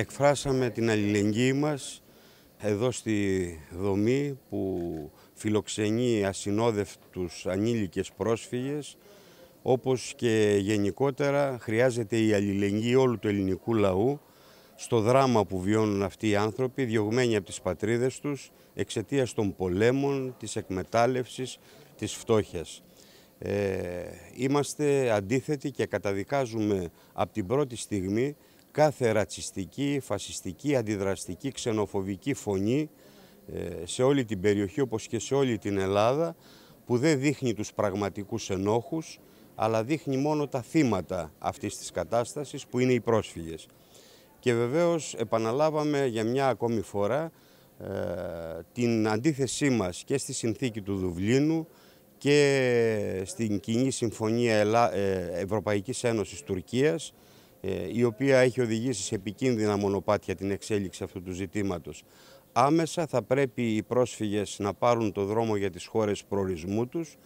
Εκφράσαμε την αλληλεγγύη μας εδώ στη δομή που φιλοξενεί ασυνόδευτους ανήλικες πρόσφυγες όπως και γενικότερα χρειάζεται η αλληλεγγύη όλου του ελληνικού λαού στο δράμα που βιώνουν αυτοί οι άνθρωποι διωγμένοι από τις πατρίδες τους εξαιτίας των πολέμων, της εκμετάλλευσης, της φτώχειας. Ε, είμαστε αντίθετοι και καταδικάζουμε από την πρώτη στιγμή κάθε ρατσιστική, φασιστική, αντιδραστική, ξενοφοβική φωνή ε, σε όλη την περιοχή όπως και σε όλη την Ελλάδα που δεν δείχνει τους πραγματικούς ενόχους αλλά δείχνει μόνο τα θύματα αυτής της κατάστασης που είναι οι πρόσφυγες. Και βεβαίως επαναλάβαμε για μια ακόμη φορά ε, την αντίθεσή μας και στη συνθήκη του Δουβλίνου και στην κοινή συμφωνία ε, Ευρωπαϊκής Ένωσης Τουρκίας ε, η οποία έχει οδηγήσει σε επικίνδυνα μονοπάτια την εξέλιξη αυτού του ζητήματος. Άμεσα θα πρέπει οι πρόσφυγες να πάρουν το δρόμο για τις χώρες προορισμού τους,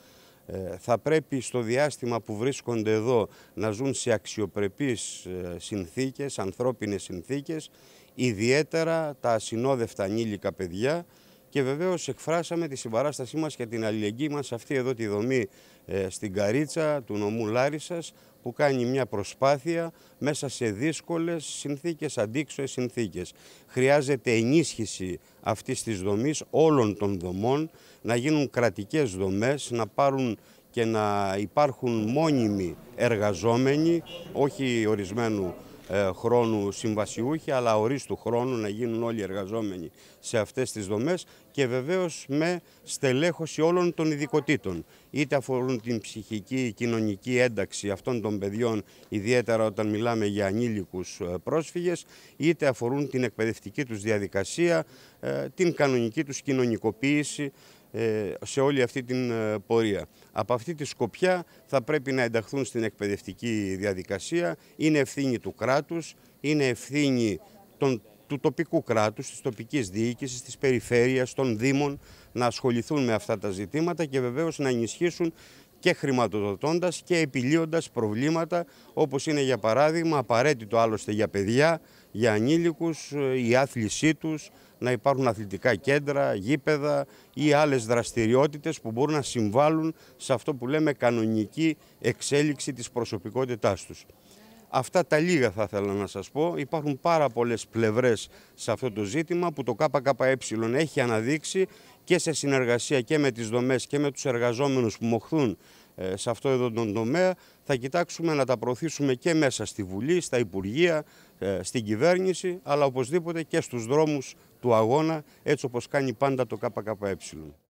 ε, θα πρέπει στο διάστημα που βρίσκονται εδώ να ζουν σε αξιοπρεπείς ε, συνθήκες, ανθρώπινες συνθήκες, ιδιαίτερα τα ασυνόδευτα ανήλικα παιδιά και βεβαίως εκφράσαμε τη συμπαράστασή μας και την αλληλεγγύη μας σε αυτή εδώ τη δομή στην Καρίτσα του νομού Λάρισας που κάνει μια προσπάθεια μέσα σε δύσκολες συνθήκες, αντίξωες συνθήκες. Χρειάζεται ενίσχυση αυτής της δομής, όλων των δομών, να γίνουν κρατικές δομές, να πάρουν και να υπάρχουν μόνιμοι εργαζόμενοι, όχι ορισμένου ε, χρόνου συμβασιούχοι, αλλά ορίστου χρόνου να γίνουν όλοι οι εργαζόμενοι σε αυτές τις δομές και βεβαίως με στελέχωση όλων των ειδικοτήτων. Είτε αφορούν την ψυχική, κοινωνική ένταξη αυτών των παιδιών, ιδιαίτερα όταν μιλάμε για ανήλικους ε, πρόσφυγες, είτε αφορούν την εκπαιδευτική τους διαδικασία, ε, την κανονική τους κοινωνικοποίηση, ε, σε όλη αυτή την ε, πορεία. Από αυτή τη σκοπιά θα πρέπει να ενταχθούν στην εκπαιδευτική διαδικασία. Είναι ευθύνη του κράτους, είναι ευθύνη των, του τοπικού κράτους, της τοπικής διοίκησης, της περιφέρειας, των δήμων να ασχοληθούν με αυτά τα ζητήματα και βεβαίως να ενισχύσουν και χρηματοδοτώντας και επιλύοντας προβλήματα όπως είναι για παράδειγμα απαραίτητο άλλωστε για παιδιά, για ανήλικους, η ε, άθλησή τους, να υπάρχουν αθλητικά κέντρα, γήπεδα ή άλλες δραστηριότητες που μπορούν να συμβάλλουν σε αυτό που λέμε κανονική εξέλιξη της προσωπικότητάς τους. Αυτά τα λίγα θα ήθελα να σας πω. Υπάρχουν πάρα πολλές πλευρές σε αυτό το ζήτημα που το ΚΚΕ έχει αναδείξει και σε συνεργασία και με τις δομές και με τους εργαζόμενους που μοχθούν ε, σε αυτό εδώ τον τομέα. Θα κοιτάξουμε να τα προωθήσουμε και μέσα στη Βουλή, στα Υπουργεία, ε, στην κυβέρνηση, αλλά οπωσδήποτε και στους δρόμους του αγώνα, έτσι όπως κάνει πάντα το ΚΚΕ.